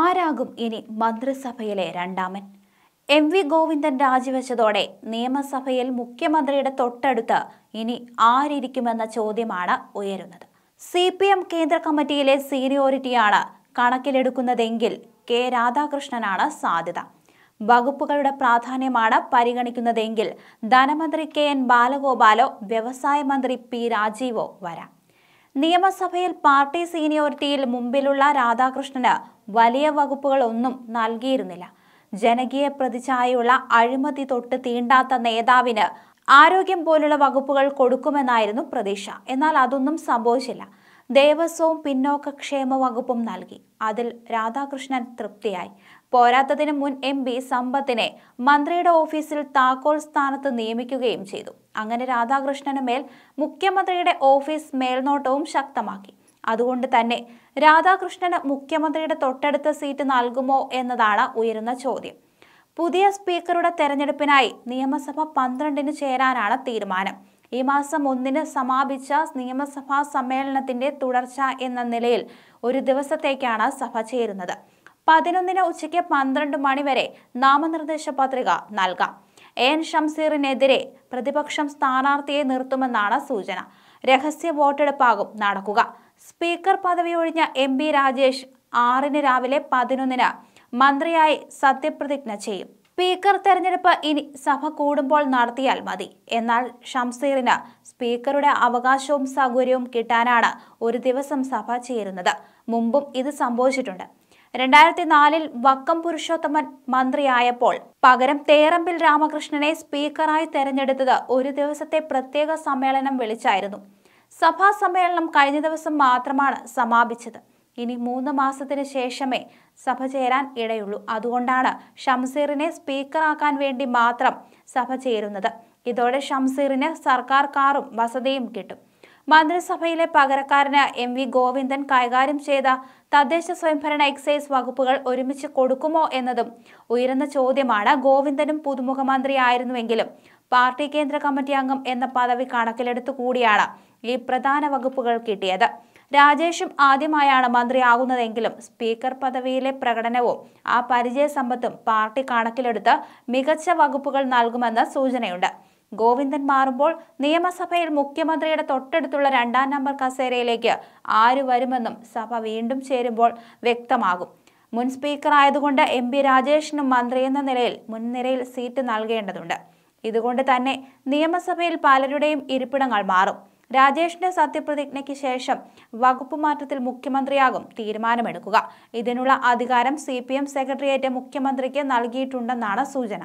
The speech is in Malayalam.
ആരാകും ഇനി മന്ത്രിസഭയിലെ രണ്ടാമൻ എം വി ഗോവിന്ദൻ രാജിവെച്ചതോടെ നിയമസഭയിൽ മുഖ്യമന്ത്രിയുടെ തൊട്ടടുത്ത് ഇനി ആരിയ്ക്കുമെന്ന ചോദ്യമാണ് ഉയരുന്നത് സി പി എം കേന്ദ്ര കമ്മിറ്റിയിലെ സീനിയോറിറ്റിയാണ് കണക്കിലെടുക്കുന്നതെങ്കിൽ കെ രാധാകൃഷ്ണനാണ് സാധ്യത വകുപ്പുകളുടെ പ്രാധാന്യമാണ് പരിഗണിക്കുന്നതെങ്കിൽ ധനമന്ത്രി കെ എൻ ബാലഗോപാലോ വ്യവസായ മന്ത്രി പി രാജീവോ വരാം നിയമസഭയിൽ പാർട്ടി സീനിയോറിറ്റിയിൽ മുമ്പിലുള്ള രാധാകൃഷ്ണന് വലിയ വകുപ്പുകളൊന്നും നൽകിയിരുന്നില്ല ജനകീയ പ്രതിച്ഛായുള്ള അഴിമതി തൊട്ട് തീണ്ടാത്ത നേതാവിന് ആരോഗ്യം പോലുള്ള വകുപ്പുകൾ കൊടുക്കുമെന്നായിരുന്നു പ്രതീക്ഷ എന്നാൽ അതൊന്നും സംഭവിച്ചില്ല ദേവസ്വവും പിന്നോക്കക്ഷേമ വകുപ്പും നൽകി അതിൽ രാധാകൃഷ്ണൻ തൃപ്തിയായി പോരാത്തതിന് മുൻ എം ബി സമ്പത്തിനെ മന്ത്രിയുടെ ഓഫീസിൽ താക്കോൽ സ്ഥാനത്ത് നിയമിക്കുകയും ചെയ്തു അങ്ങനെ രാധാകൃഷ്ണന് മേൽ മുഖ്യമന്ത്രിയുടെ ഓഫീസ് മേൽനോട്ടവും ശക്തമാക്കി അതുകൊണ്ട് തന്നെ രാധാകൃഷ്ണന് മുഖ്യമന്ത്രിയുടെ തൊട്ടടുത്ത സീറ്റ് നൽകുമോ എന്നതാണ് ഉയരുന്ന ചോദ്യം പുതിയ സ്പീക്കറുടെ തെരഞ്ഞെടുപ്പിനായി നിയമസഭ പന്ത്രണ്ടിന് ചേരാനാണ് തീരുമാനം ഈ മാസം ഒന്നിന് സമാപിച്ച നിയമസഭാ സമ്മേളനത്തിന്റെ തുടർച്ച എന്ന നിലയിൽ ഒരു ദിവസത്തേക്കാണ് സഭ ചേരുന്നത് പതിനൊന്നിന് ഉച്ചയ്ക്ക് പന്ത്രണ്ട് മണിവരെ നാമനിർദ്ദേശ പത്രിക നൽകാം എൻ ഷംസീറിനെതിരെ പ്രതിപക്ഷം സ്ഥാനാർത്ഥിയെ നിർത്തുമെന്നാണ് സൂചന രഹസ്യ വോട്ടെടുപ്പാകും നടക്കുക സ്പീക്കർ പദവി ഒഴിഞ്ഞ എം പി രാജേഷ് ആറിന് രാവിലെ പതിനൊന്നിന് മന്ത്രിയായി സത്യപ്രതിജ്ഞ ചെയ്യും സ്പീക്കർ തെരഞ്ഞെടുപ്പ് ഇനി സഭ കൂടുമ്പോൾ നടത്തിയാൽ മതി എന്നാൽ ഷംസീറിന് സ്പീക്കറുടെ അവകാശവും സൗകര്യവും കിട്ടാനാണ് ഒരു ദിവസം സഭ ചേരുന്നത് മുമ്പും ഇത് സംഭവിച്ചിട്ടുണ്ട് രണ്ടായിരത്തി നാലിൽ വക്കം പുരുഷോത്തമൻ മന്ത്രിയായപ്പോൾ പകരം തേറമ്പിൽ രാമകൃഷ്ണനെ സ്പീക്കറായി തെരഞ്ഞെടുത്തത് ഒരു ദിവസത്തെ പ്രത്യേക സമ്മേളനം വിളിച്ചായിരുന്നു സഭാ സമ്മേളനം കഴിഞ്ഞ ദിവസം മാത്രമാണ് സമാപിച്ചത് ഇനി മൂന്ന് മാസത്തിന് ശേഷമേ സഭ ചേരാൻ ഇടയുള്ളൂ അതുകൊണ്ടാണ് ഷംസീറിനെ സ്പീക്കറാക്കാൻ വേണ്ടി മാത്രം സഭ ചേരുന്നത് ഇതോടെ ഷംസീറിന് സർക്കാർ കാറും വസതിയും കിട്ടും മന്ത്രിസഭയിലെ പകരക്കാരന് എം വി ഗോവിന്ദൻ കൈകാര്യം ചെയ്ത തദ്ദേശ സ്വയംഭരണ എക്സൈസ് വകുപ്പുകൾ ഒരുമിച്ച് കൊടുക്കുമോ എന്നതും ഉയർന്ന ചോദ്യമാണ് ഗോവിന്ദനും പുതുമുഖ പാർട്ടി കേന്ദ്ര കമ്മിറ്റി അംഗം എന്ന പദവി കണക്കിലെടുത്തുകൂടിയാണ് കൂടിയാണ് ഈ പ്രധാന വകുപ്പുകൾ കിട്ടിയത് രാജേഷും ആദ്യമായാണ് മന്ത്രിയാകുന്നതെങ്കിലും സ്പീക്കർ പദവിയിലെ പ്രകടനവും ആ പരിചയ സമ്പത്തും പാർട്ടി കണക്കിലെടുത്ത് മികച്ച വകുപ്പുകൾ നൽകുമെന്ന് സൂചനയുണ്ട് ഗോവിന്ദൻ മാറുമ്പോൾ നിയമസഭയിൽ മുഖ്യമന്ത്രിയുടെ തൊട്ടടുത്തുള്ള രണ്ടാം നമ്പർ കസേരയിലേക്ക് ആര് വരുമെന്നും സഭ വീണ്ടും ചേരുമ്പോൾ വ്യക്തമാകും മുൻ സ്പീക്കർ ആയതുകൊണ്ട് എം പി രാജേഷിനും മന്ത്രി എന്ന നിലയിൽ മുൻനിരയിൽ സീറ്റ് നൽകേണ്ടതുണ്ട് ഇതുകൊണ്ട് തന്നെ നിയമസഭയിൽ പലരുടെയും ഇരിപ്പിടങ്ങൾ മാറും രാജേഷിന്റെ സത്യപ്രതിജ്ഞയ്ക്ക് ശേഷം വകുപ്പ് മാറ്റത്തിൽ മുഖ്യമന്ത്രിയാകും തീരുമാനമെടുക്കുക ഇതിനുള്ള അധികാരം സി പി എം സെക്രട്ടേറിയറ്റ് മുഖ്യമന്ത്രിക്ക് നൽകിയിട്ടുണ്ടെന്നാണ് സൂചന